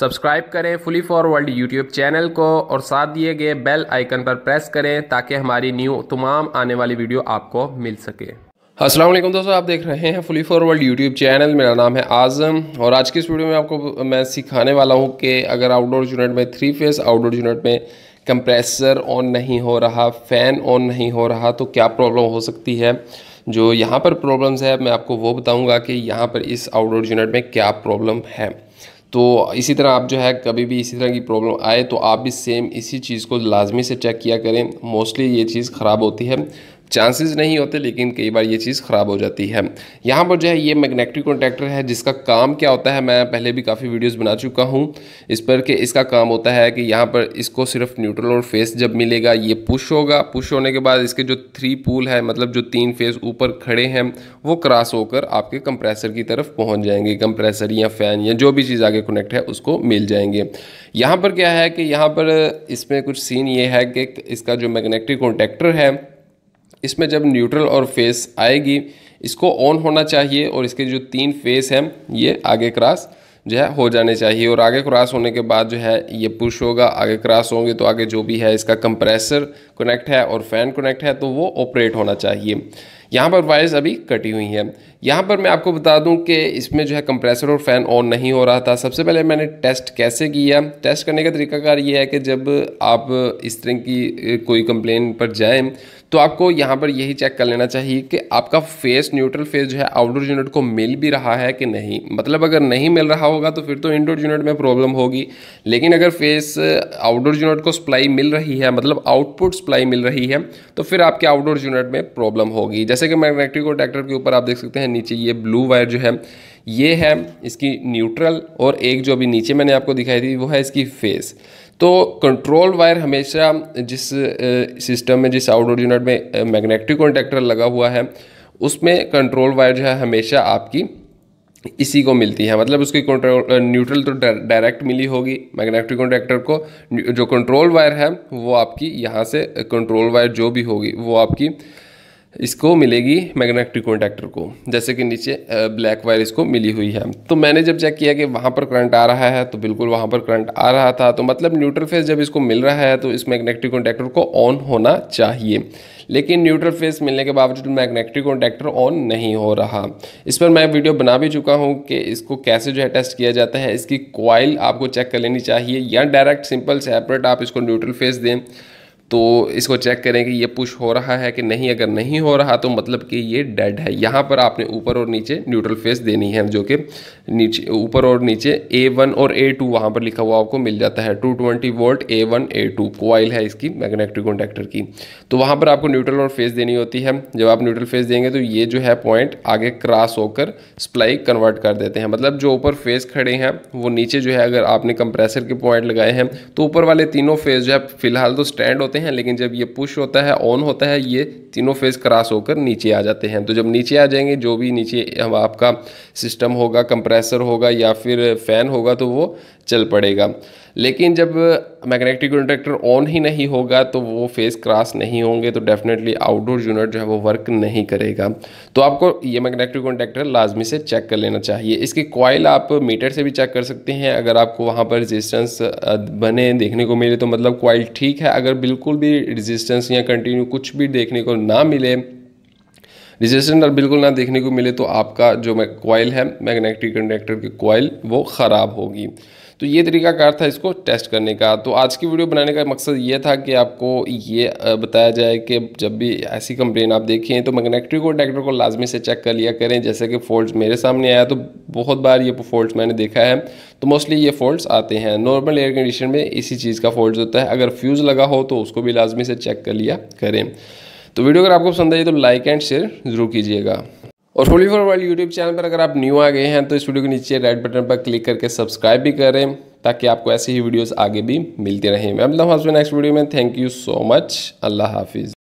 subscribe करें fully फॉरवर्ल्ड YouTube channel को और साथ दिए गए बेल आइकन पर प्रेस करें ताकि हमारी न्यू तमाम आने वाली वीडियो आपको मिल सके अस्सलाम वालेकुम दोस्तों आप देख रहे हैं फुली वर्ल्ड यूट्यूब चैनल मेरा नाम है आज़म और आज की इस वीडियो में आपको मैं सिखाने वाला हूँ कि अगर आउटडोर यूनिट में थ्री फेस आउटडोर यूनिट में कंप्रेसर ऑन नहीं हो रहा फ़ैन ऑन नहीं हो रहा तो क्या प्रॉब्लम हो सकती है जो यहाँ पर प्रॉब्लम्स है मैं आपको वो बताऊँगा कि यहाँ पर इस आउटडोर यूनिट में क्या प्रॉब्लम है तो इसी तरह आप जो है कभी भी इसी तरह की प्रॉब्लम आए तो आप भी सेम इसी चीज़ को लाजमी से चेक किया करें मोस्टली ये चीज़ ख़राब होती है चांसेस नहीं होते लेकिन कई बार ये चीज़ ख़राब हो जाती है यहाँ पर जो है ये मैग्नेटिक कॉन्टैक्टर है जिसका काम क्या होता है मैं पहले भी काफ़ी वीडियोस बना चुका हूँ इस पर कि इसका काम होता है कि यहाँ पर इसको सिर्फ न्यूट्रल और फेस जब मिलेगा ये पुश होगा पुश होने के बाद इसके जो थ्री पूल है मतलब जो तीन फेस ऊपर खड़े हैं वो क्रॉस होकर आपके कंप्रेसर की तरफ पहुँच जाएंगे कंप्रेसर या फ़ैन या जो भी चीज़ आगे कनेक्ट है उसको मिल जाएंगे यहाँ पर क्या है कि यहाँ पर इसमें कुछ सीन ये है कि इसका जो मैग्नेटिक कॉन्टैक्टर है इसमें जब न्यूट्रल और फेस आएगी इसको ऑन होना चाहिए और इसके जो तीन फेस हैं ये आगे क्रॉस जो है हो जाने चाहिए और आगे क्रॉस होने के बाद जो है ये पुश होगा आगे क्रॉस होंगे तो आगे जो भी है इसका कंप्रेसर कनेक्ट है और फैन कनेक्ट है तो वो ऑपरेट होना चाहिए यहाँ पर वायर्स अभी कटी हुई हैं यहाँ पर मैं आपको बता दूँ कि इसमें जो है कंप्रेसर और फ़ैन ऑन नहीं हो रहा था सबसे पहले मैंने टेस्ट कैसे किया टेस्ट करने का तरीकाकार ये है कि जब आप इस तरह की कोई कंप्लेन पर जाए तो आपको यहाँ पर यही चेक कर लेना चाहिए कि आपका फेस न्यूट्रल फेस जो है आउटडोर यूनिट को मिल भी रहा है कि नहीं मतलब अगर नहीं मिल रहा होगा तो फिर तो इनडोर यूनिट में प्रॉब्लम होगी लेकिन अगर फेस आउटडोर यूनिट को सप्लाई मिल रही है मतलब आउटपुट सप्लाई मिल रही है तो फिर आपके आउटडोर यूनिट में प्रॉब्लम होगी जैसे कि मैग्नेटिक और के ऊपर आप देख सकते हैं नीचे ये ब्लू वायर जो है ये है इसकी न्यूट्रल और एक जो अभी नीचे मैंने आपको दिखाई थी वो है इसकी फेस तो कंट्रोल वायर हमेशा जिस सिस्टम में जिस आउटडोर यूनिट में मैग्नेटिक कॉन्टेक्टर लगा हुआ है उसमें कंट्रोल वायर जो है हमेशा आपकी इसी को मिलती है मतलब उसकी कंट्रोल न्यूट्रल तो डायरेक्ट मिली होगी मैग्नेटिक कॉन्ट्रैक्टर को जो कंट्रोल वायर है वो आपकी यहाँ से कंट्रोल वायर जो भी होगी वो आपकी इसको मिलेगी मैग्नेटिक कॉन्टैक्टर को जैसे कि नीचे ब्लैक वायर इसको मिली हुई है तो मैंने जब चेक किया कि वहाँ पर करंट आ रहा है तो बिल्कुल वहाँ पर करंट आ रहा था तो मतलब न्यूट्रल फेस जब इसको मिल रहा है तो इस मैग्नेटिक कॉन्टैक्टर को ऑन होना चाहिए लेकिन न्यूट्रल फेस मिलने के बावजूद मैग्नेटिक कॉन्टैक्टर ऑन नहीं हो रहा इस पर मैं वीडियो बना भी चुका हूँ कि इसको कैसे जो है टेस्ट किया जाता है इसकी क्वाइल आपको चेक कर लेनी चाहिए या डायरेक्ट सिंपल सेपरेट आप इसको न्यूट्रल फेस दें तो इसको चेक करें कि ये पुश हो रहा है कि नहीं अगर नहीं हो रहा तो मतलब कि ये डेड है यहाँ पर आपने ऊपर और नीचे न्यूट्रल फेस देनी है जो कि नीचे ऊपर और नीचे ए वन और ए टू वहाँ पर लिखा हुआ आपको मिल जाता है two twenty volt A one A two coil है इसकी मैग्नेटिक कॉन्टैक्टर की तो वहाँ पर आपको न्यूट्रल और फेस देनी होती है जब आप न्यूट्रल फेस देंगे तो ये जो है पॉइंट आगे क्रॉस होकर स्प्लाई कन्वर्ट कर देते हैं मतलब जो ऊपर फेस खड़े हैं वो नीचे जो है अगर आपने कंप्रेसर के पॉइंट लगाए हैं तो ऊपर वाले तीनों फेस जो है फिलहाल तो स्टैंड होते होते हैं लेकिन जब ये पुश होता है ऑन होता है ये तीनों फेज़ क्रॉस होकर नीचे आ जाते हैं तो जब नीचे आ जाएंगे जो भी नीचे हम आपका सिस्टम होगा कंप्रेसर होगा या फिर फ़ैन होगा तो वो चल पड़ेगा लेकिन जब मैग्नेटिक इंडक्टर ऑन ही नहीं होगा तो वो फेस क्रॉस नहीं होंगे तो डेफिनेटली आउटडोर यूनिट जो है वो वर्क नहीं करेगा तो आपको ये मैग्नेटिक इंडक्टर लाजमी से चेक कर लेना चाहिए इसकी कॉयल आप मीटर से भी चेक कर सकते हैं अगर आपको वहाँ पर रजिस्टेंस बने देखने को मिले तो मतलब कॉयल ठीक है अगर बिल्कुल भी रजिस्टेंस या कंटिन्यू कुछ भी देखने को ना मिले रजिस्टेंस और बिल्कुल ना देखने को मिले तो आपका जो कॉयल है मैग्नेटिक कंडक्टर की कॉयल वो ख़राब होगी तो ये तरीका कार था इसको टेस्ट करने का तो आज की वीडियो बनाने का मकसद ये था कि आपको ये बताया जाए कि जब भी ऐसी कंप्लेन आप देखें तो मैगनेक्ट्री को ट्रैक्टर को लाजमी से चेक कर लिया करें जैसे कि फॉल्ट मेरे सामने आया तो बहुत बार ये फॉल्ट मैंने देखा है तो मोस्टली ये फॉल्ट आते हैं नॉर्मल एयर कंडीशन में इसी चीज़ का फॉल्ट होता है अगर फ्यूज़ लगा हो तो उसको भी लाजमी से चेक कर लिया करें तो वीडियो अगर आपको पसंद आई तो लाइक एंड शेयर ज़रूर कीजिएगा और fully for world YouTube channel पर अगर आप न्यू आ गए हैं तो इस वीडियो के नीचे रेड बटन पर क्लिक करके सब्सक्राइब भी करें ताकि आपको ऐसी ही वीडियोस आगे भी मिलती रहें मैं अब्दुल हाउस नेक्स्ट वीडियो में थैंक यू सो मच अल्लाह हाफिज़